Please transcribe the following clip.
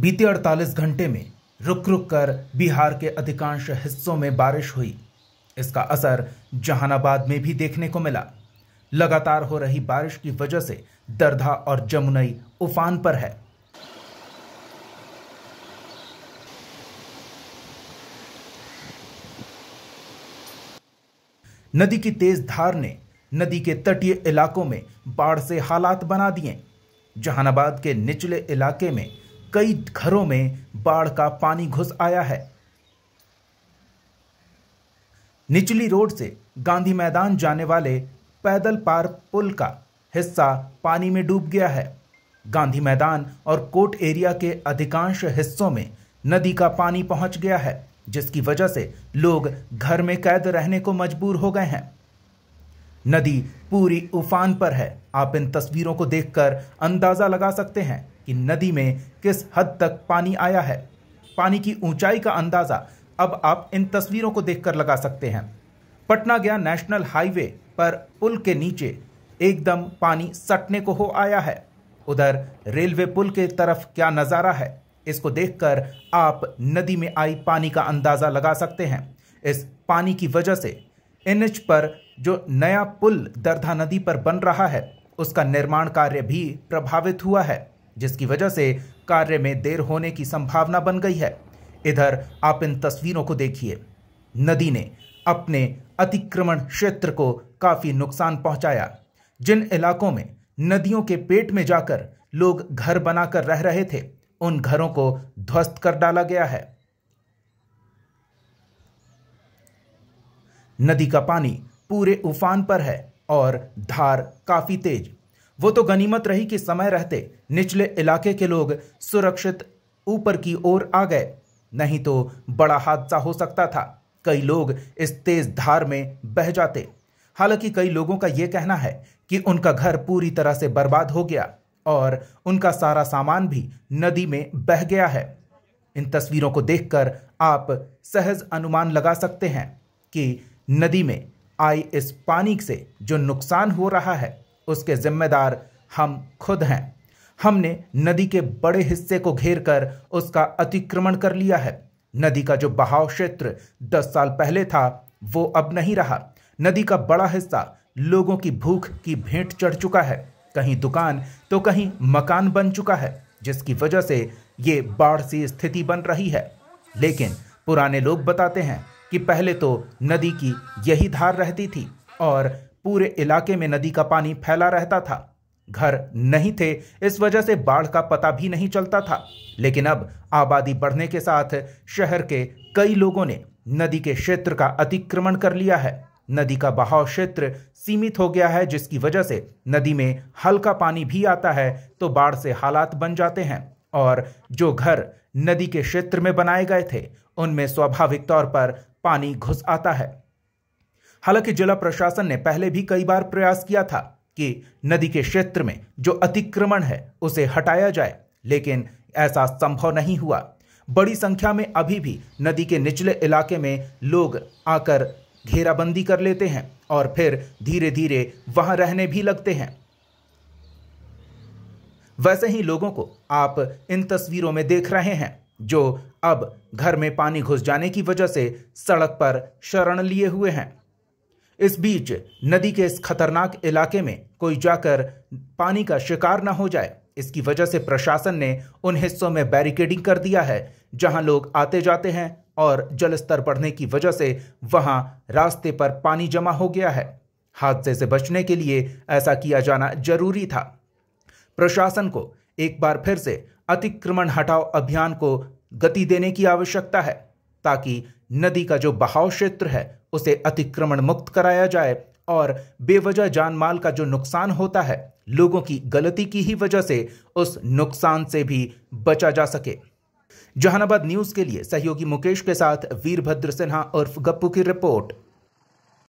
बीते 48 घंटे में रुक रुक कर बिहार के अधिकांश हिस्सों में बारिश हुई इसका असर जहानाबाद में भी देखने को मिला लगातार हो रही बारिश की वजह से दरधा और जमुनई उफान पर है नदी की तेज धार ने नदी के तटीय इलाकों में बाढ़ से हालात बना दिए जहानाबाद के निचले इलाके में कई घरों में बाढ़ का पानी घुस आया है निचली रोड से गांधी मैदान जाने वाले पैदल पार पुल का हिस्सा पानी में डूब गया है गांधी मैदान और कोट एरिया के अधिकांश हिस्सों में नदी का पानी पहुंच गया है जिसकी वजह से लोग घर में कैद रहने को मजबूर हो गए हैं नदी पूरी उफान पर है आप इन तस्वीरों को देखकर अंदाजा लगा सकते हैं कि नदी में किस हद तक पानी आया है पानी की ऊंचाई का अंदाज़ा अब आप इन तस्वीरों को देखकर लगा सकते हैं पटना गया नेशनल हाईवे पर पुल के नीचे एकदम पानी सटने को हो आया है उधर रेलवे पुल के तरफ क्या नज़ारा है इसको देखकर आप नदी में आई पानी का अंदाज़ा लगा सकते हैं इस पानी की वजह से एन पर जो नया पुल दर्धा नदी पर बन रहा है उसका निर्माण कार्य भी प्रभावित हुआ है जिसकी वजह से कार्य में देर होने की संभावना बन गई है इधर आप इन तस्वीरों को देखिए नदी ने अपने अतिक्रमण क्षेत्र को काफी नुकसान पहुंचाया जिन इलाकों में नदियों के पेट में जाकर लोग घर बनाकर रह रहे थे उन घरों को ध्वस्त कर डाला गया है नदी का पानी पूरे उफान पर है और धार काफी तेज वो तो गनीमत रही कि समय रहते निचले इलाके के लोग सुरक्षित ऊपर की ओर आ गए नहीं तो बड़ा हादसा हो सकता था कई लोग इस तेज धार में बह जाते हालांकि कई लोगों का यह कहना है कि उनका घर पूरी तरह से बर्बाद हो गया और उनका सारा सामान भी नदी में बह गया है इन तस्वीरों को देखकर आप सहज अनुमान लगा सकते हैं कि नदी में आई इस पानी से जो नुकसान हो रहा है उसके जिम्मेदार हम खुद हैं हमने नदी के बड़े हिस्से को घेर कर उसका अतिक्रमण कर लिया है नदी का जो बहाव क्षेत्र दस साल पहले था वो अब नहीं रहा नदी का बड़ा हिस्सा लोगों की भूख की भेंट चढ़ चुका है कहीं दुकान तो कहीं मकान बन चुका है जिसकी वजह से ये बाढ़ सी स्थिति बन रही है लेकिन पुराने लोग बताते हैं कि पहले तो नदी की यही धार रहती थी और पूरे इलाके में नदी का पानी फैला रहता था घर नहीं थे इस वजह से बाढ़ का पता भी नहीं चलता था लेकिन अब आबादी बढ़ने के साथ शहर के कई लोगों ने नदी के क्षेत्र का अतिक्रमण कर लिया है नदी का बहाव क्षेत्र सीमित हो गया है जिसकी वजह से नदी में हल्का पानी भी आता है तो बाढ़ से हालात बन जाते हैं और जो घर नदी के क्षेत्र में बनाए गए थे उनमें स्वाभाविक तौर पर पानी घुस आता है हालांकि जिला प्रशासन ने पहले भी कई बार प्रयास किया था कि नदी के क्षेत्र में जो अतिक्रमण है उसे हटाया जाए लेकिन ऐसा संभव नहीं हुआ बड़ी संख्या में अभी भी नदी के निचले इलाके में लोग आकर घेराबंदी कर लेते हैं और फिर धीरे धीरे वहां रहने भी लगते हैं वैसे ही लोगों को आप इन तस्वीरों में देख रहे हैं जो अब घर में पानी घुस जाने की वजह से सड़क पर शरण लिए हुए हैं इस बीच नदी के इस खतरनाक इलाके में कोई जाकर पानी का शिकार न हो जाए इसकी वजह से प्रशासन ने उन हिस्सों में बैरिकेडिंग कर दिया है जहां लोग आते जाते हैं और जलस्तर बढ़ने की वजह से वहां रास्ते पर पानी जमा हो गया है हादसे से बचने के लिए ऐसा किया जाना जरूरी था प्रशासन को एक बार फिर से अतिक्रमण हटाओ अभियान को गति देने की आवश्यकता है ताकि नदी का जो बहाव क्षेत्र है उसे अतिक्रमण मुक्त कराया जाए और बेवजह जानमाल का जो नुकसान होता है लोगों की गलती की ही वजह से उस नुकसान से भी बचा जा सके जहानाबाद न्यूज के लिए सहयोगी मुकेश के साथ वीरभद्र सिन्हा उर्फ गप्पू की रिपोर्ट